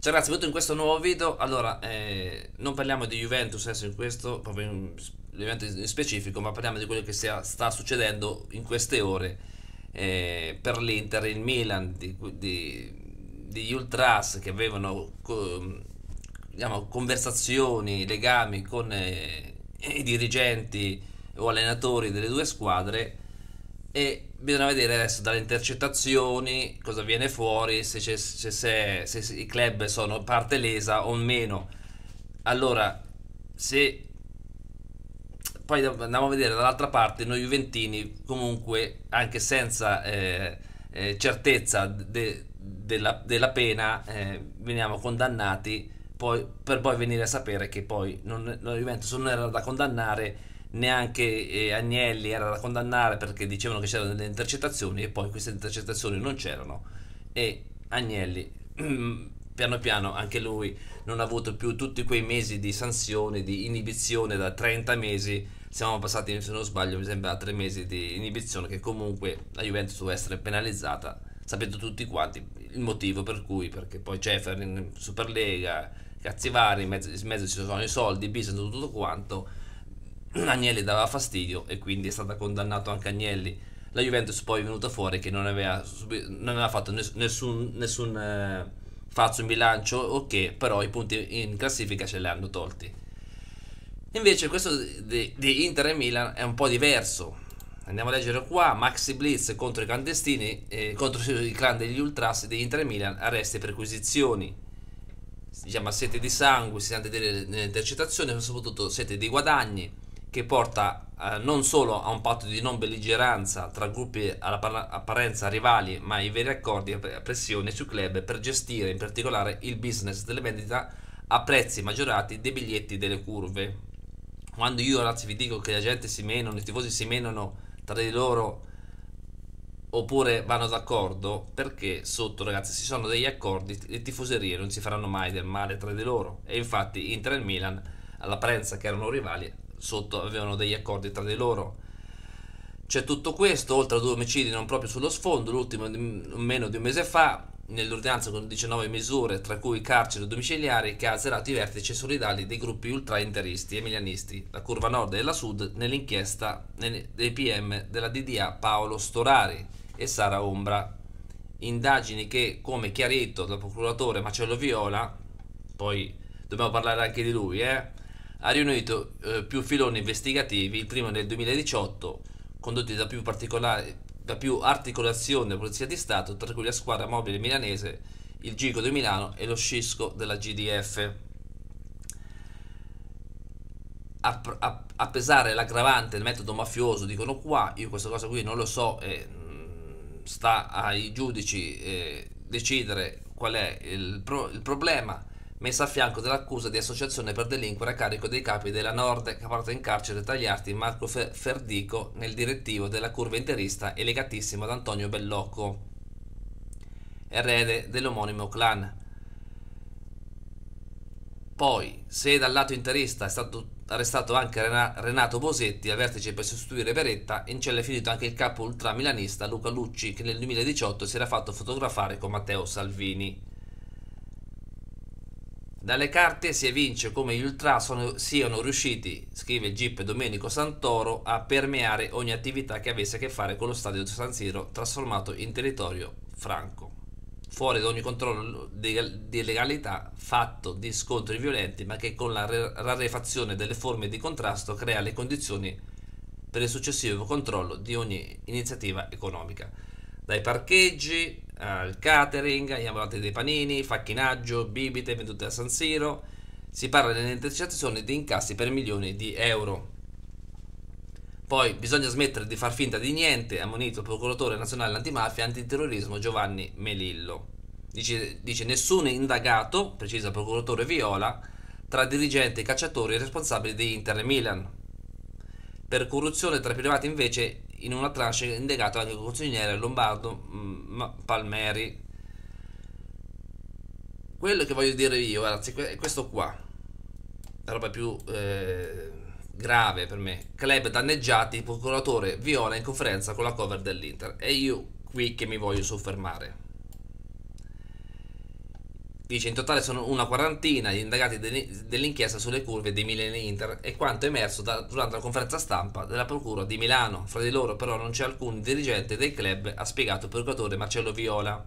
Ciao ragazzi, benvenuti in questo nuovo video. Allora, eh, non parliamo di Juventus adesso eh, in questo, proprio in, in specifico, ma parliamo di quello che sia, sta succedendo in queste ore eh, per l'Inter, il Milan, di, di, di Ultras che avevano co, diciamo, conversazioni, legami con eh, i dirigenti o allenatori delle due squadre e bisogna vedere adesso dalle intercettazioni cosa viene fuori, se, c'è, se, se, se i club sono parte lesa o meno. Allora, se poi andiamo a vedere dall'altra parte, noi Juventini comunque anche senza eh, eh, certezza de, della, della, pena eh, veniamo condannati poi, per poi venire a sapere che poi non, la Juventus non era da condannare neanche eh, Agnelli era da condannare perché dicevano che c'erano delle intercettazioni e poi queste intercettazioni non c'erano e Agnelli piano piano anche lui non ha avuto più tutti quei mesi di sanzione, di inibizione da 30 mesi siamo passati se non sbaglio mi sembra a 3 mesi di inibizione che comunque la Juventus doveva essere penalizzata sapete tutti quanti il motivo per cui perché poi Ceferin, Superlega cazzi vari in mezzo, in mezzo ci sono i soldi, business tutto quanto Agnelli dava fastidio e quindi è stato condannato anche Agnelli. La Juventus poi è venuta fuori che non aveva, non aveva fatto nessun, nessun eh, falso in bilancio ok, però i punti in classifica ce li hanno tolti. Invece questo di, di Inter e Milan è un po' diverso. Andiamo a leggere qua, Maxi Blitz contro i clandestini, eh, contro i clan degli ultras di Inter e Milan, arresti e perquisizioni diciamo, sete di sangue, si sente delle intercettazioni, soprattutto sete di guadagni che porta eh, non solo a un patto di non belligeranza tra gruppi all'apparenza rivali, ma i veri accordi a pressione sui club per gestire in particolare il business delle vendite a prezzi maggiorati dei biglietti delle curve. Quando io ragazzi vi dico che la gente si menano, i tifosi si menano tra di loro oppure vanno d'accordo perché sotto ragazzi ci sono degli accordi le tifoserie non si faranno mai del male tra di loro e infatti Inter e Milan all'apparenza che erano rivali sotto avevano degli accordi tra di loro. C'è tutto questo, oltre a due omicidi non proprio sullo sfondo, l'ultimo di, meno di un mese fa, nell'ordinanza con 19 misure, tra cui carcere domiciliari, che ha azzerato i vertici solidali dei gruppi ultrainteristi e emilianisti, la curva nord e la sud, nell'inchiesta dei PM della DDA Paolo Storari e Sara Ombra. Indagini che, come chiarito dal procuratore Marcello Viola, poi dobbiamo parlare anche di lui, eh? ha riunito eh, più filoni investigativi, il primo nel 2018, condotti da più, da più articolazioni della Polizia di Stato, tra cui la squadra mobile milanese, il Gico di Milano e lo Scisco della GDF. A, a, a pesare l'aggravante del metodo mafioso, dicono qua, io questa cosa qui non lo so, eh, sta ai giudici eh, decidere qual è il, pro il problema messa a fianco dell'accusa di associazione per delinquere a carico dei capi della Nord caparata in carcere tagliati Marco Ferdico nel direttivo della curva interista e legatissimo ad Antonio Bellocco, erede dell'omonimo clan. Poi, se dal lato interista è stato arrestato anche Renato Bosetti a vertice per sostituire Beretta, in cella è finito anche il capo ultramilanista Luca Lucci che nel 2018 si era fatto fotografare con Matteo Salvini. Dalle carte si evince come gli ultra sono, siano riusciti, scrive Gip Domenico Santoro, a permeare ogni attività che avesse a che fare con lo stadio di San Siro trasformato in territorio franco, fuori da ogni controllo di, di legalità fatto di scontri violenti, ma che con la rarefazione delle forme di contrasto crea le condizioni per il successivo controllo di ogni iniziativa economica. Dai parcheggi uh, il catering, gli amanti dei panini, facchinaggio, bibite vendute a San Siro. Si parla delle intercettazioni di incassi per milioni di euro. Poi bisogna smettere di far finta di niente, ammonito il procuratore nazionale antimafia e antiterrorismo Giovanni Melillo. Dice, dice nessuno indagato, precisa il procuratore Viola, tra dirigenti, cacciatori e responsabili di Inter e Milan. Per corruzione tra privati invece in una trace indicato anche il consigliere Lombardo mm, Palmeri. Quello che voglio dire io, ragazzi, è questo qua, la roba più eh, grave per me. Club danneggiati, procuratore Viola in conferenza con la cover dell'Inter. E io qui che mi voglio soffermare. Dice in totale sono una quarantina gli indagati de- dell'inchiesta sulle curve di Milan Inter e quanto emerso da- durante la conferenza stampa della Procura di Milano. Fra di loro però non c'è alcun dirigente dei club, ha spiegato il procuratore Marcello Viola,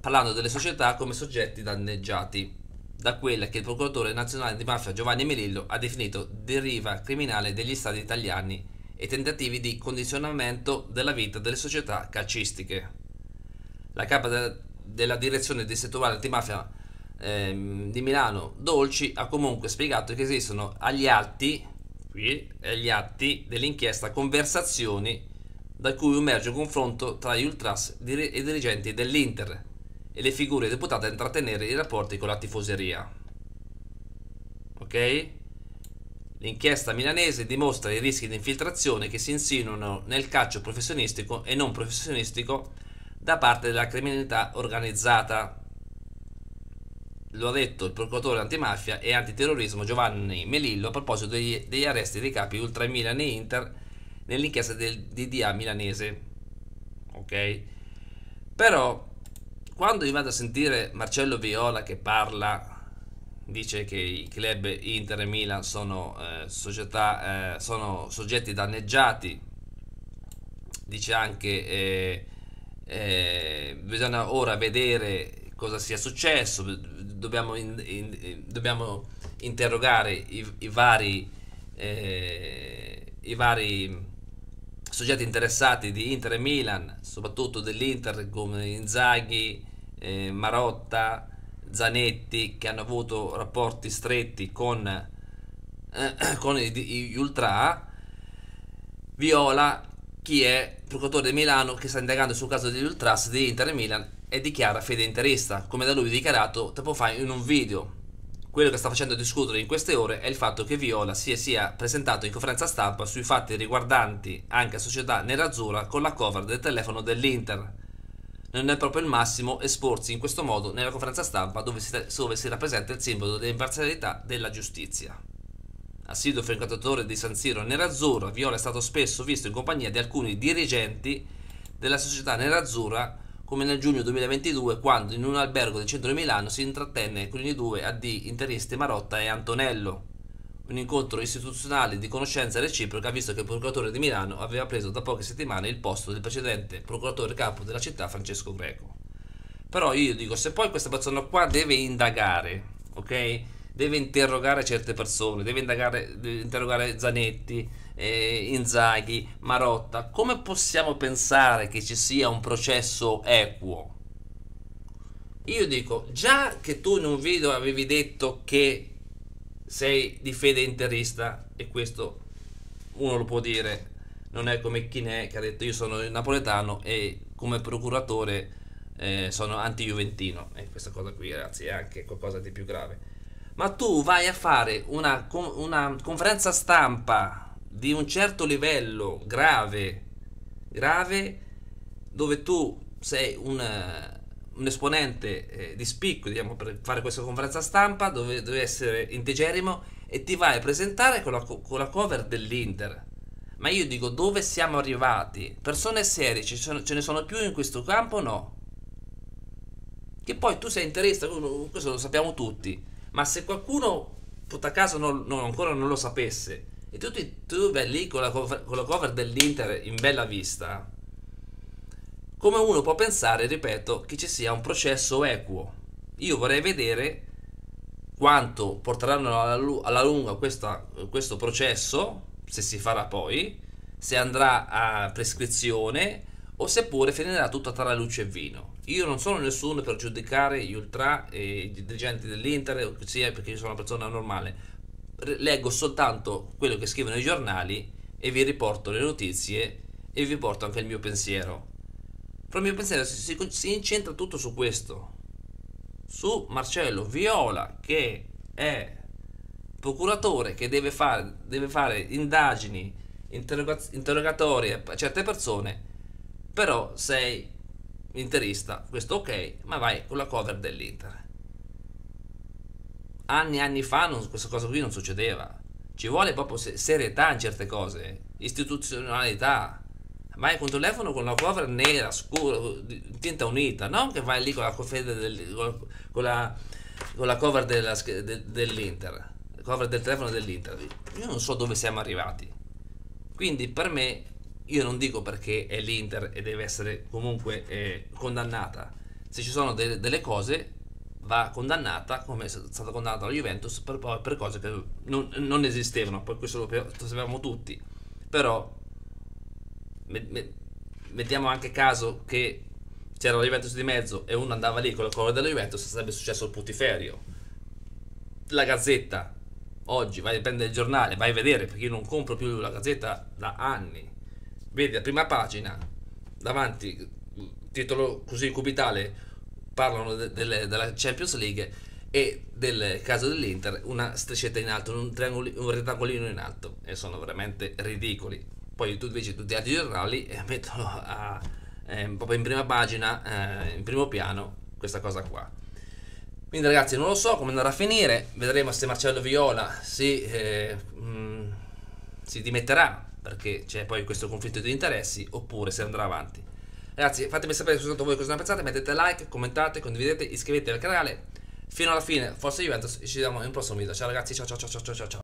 parlando delle società come soggetti danneggiati da quella che il procuratore nazionale di mafia Giovanni Melillo ha definito deriva criminale degli stati italiani e tentativi di condizionamento della vita delle società calcistiche. La capa de- della direzione di settorale antimafia Ehm, di Milano Dolci ha comunque spiegato che esistono agli atti, qui, agli atti dell'inchiesta conversazioni da cui emerge un confronto tra gli ultras e i dirigenti dell'Inter e le figure deputate a intrattenere i rapporti con la tifoseria. Ok? L'inchiesta milanese dimostra i rischi di infiltrazione che si insinuano nel calcio professionistico e non professionistico da parte della criminalità organizzata lo ha detto il procuratore antimafia e antiterrorismo Giovanni Melillo a proposito degli, degli arresti dei capi Ultra Milan e Inter nell'inchiesta del DDA milanese. Ok? Però quando io vado a sentire Marcello Viola che parla dice che i club Inter e Milan sono, eh, società, eh, sono soggetti danneggiati, dice anche eh, eh bisogna ora vedere cosa sia successo, dobbiamo, in, in, dobbiamo interrogare i, i vari, eh, i vari soggetti interessati di Inter e Milan, soprattutto dell'Inter come Inzaghi, eh, Marotta, Zanetti, che hanno avuto rapporti stretti con, eh, con gli Ultra, Viola, chi è procuratore di Milano che sta indagando sul caso degli Ultras di Inter e Milan e dichiara fede interista, come da lui dichiarato tempo fa in un video. Quello che sta facendo discutere in queste ore è il fatto che Viola si sia presentato in conferenza stampa sui fatti riguardanti anche la società nerazzurra con la cover del telefono dell'Inter. Non è proprio il massimo esporsi in questo modo nella conferenza stampa dove si, dove si rappresenta il simbolo dell'imparzialità della giustizia. Assiduo frequentatore di San Siro nerazzurra, Viola è stato spesso visto in compagnia di alcuni dirigenti della società nerazzurra come nel giugno 2022 quando in un albergo del centro di Milano si intrattenne con i due AD interisti Marotta e Antonello. Un incontro istituzionale di conoscenza reciproca visto che il procuratore di Milano aveva preso da poche settimane il posto del precedente procuratore capo della città Francesco Greco. Però io dico, se poi questa persona qua deve indagare, ok? Deve interrogare certe persone, deve, indagare, deve interrogare Zanetti, eh, Inzaghi, Marotta, come possiamo pensare che ci sia un processo equo? Io dico, già che tu in un video avevi detto che sei di fede interista, e questo uno lo può dire, non è come chi ne è, che ha detto io sono napoletano e come procuratore eh, sono anti-juventino. E questa cosa qui, ragazzi, è anche qualcosa di più grave. Ma tu vai a fare una, una conferenza stampa di un certo livello grave, grave dove tu sei un, eh, un esponente eh, di spicco diciamo, per fare questa conferenza stampa, dove devi essere integerimo e ti vai a presentare con la, con la cover dell'Inter. Ma io dico dove siamo arrivati? Persone serie ce, sono, ce ne sono più in questo campo o no? Che poi tu sei interista, questo lo sappiamo tutti, ma se qualcuno, tutta caso, non, non, ancora non lo sapesse, e tu, ti, tu vai lì con la, cover, con la cover dell'Inter in bella vista, come uno può pensare, ripeto, che ci sia un processo equo. Io vorrei vedere quanto porteranno alla, alla lunga questa, questo processo, se si farà poi, se andrà a prescrizione o seppure finirà tutto tra luce e vino. Io non sono nessuno per giudicare gli ultra e i dirigenti dell'Inter, sia perché io sono una persona normale, leggo soltanto quello che scrivono i giornali e vi riporto le notizie e vi porto anche il mio pensiero. Però il mio pensiero si, si, si incentra tutto su questo, su Marcello Viola che è procuratore che deve fare, deve fare indagini, interrogatori a certe persone, però sei interista, questo ok, ma vai con la cover dell'Inter anni e anni fa non, questa cosa qui non succedeva. Ci vuole proprio serietà in certe cose, istituzionalità. Vai con il telefono con la cover nera, scura, tinta unita, non che vai lì con la, del, con la, con la cover della, de, dell'Inter, cover del telefono dell'Inter. Io non so dove siamo arrivati. Quindi per me, io non dico perché è l'Inter e deve essere comunque eh, condannata. Se ci sono de, delle cose va condannata come è stata condannata la Juventus per, per cose che non, non, esistevano, poi questo lo, sapevamo tutti, però me, me, mettiamo anche caso che c'era la Juventus di mezzo e uno andava lì con la colla della Juventus, sarebbe successo il putiferio. La Gazzetta, oggi vai a prendere il giornale, vai a vedere, perché io non compro più la Gazzetta da anni, vedi la prima pagina, davanti, titolo così cubitale, parlano de- delle, della Champions League e del caso dell'Inter una striscetta in alto, un, un rettangolino in alto e sono veramente ridicoli. Poi tu invece tutti gli altri giornali eh, mettono a, eh, proprio in prima pagina, eh, in primo piano, questa cosa qua. Quindi ragazzi non lo so come andrà a finire, vedremo se Marcello Viola si, mh, eh, mm, si dimetterà perché c'è poi questo conflitto di interessi oppure se andrà avanti. Ragazzi, fatemi sapere soltanto voi cosa ne pensate. Mettete like, commentate, condividete, iscrivetevi al canale. Fino alla fine, forse Juventus, ci vediamo in un prossimo video. Ciao ragazzi, ciao ciao ciao ciao ciao ciao.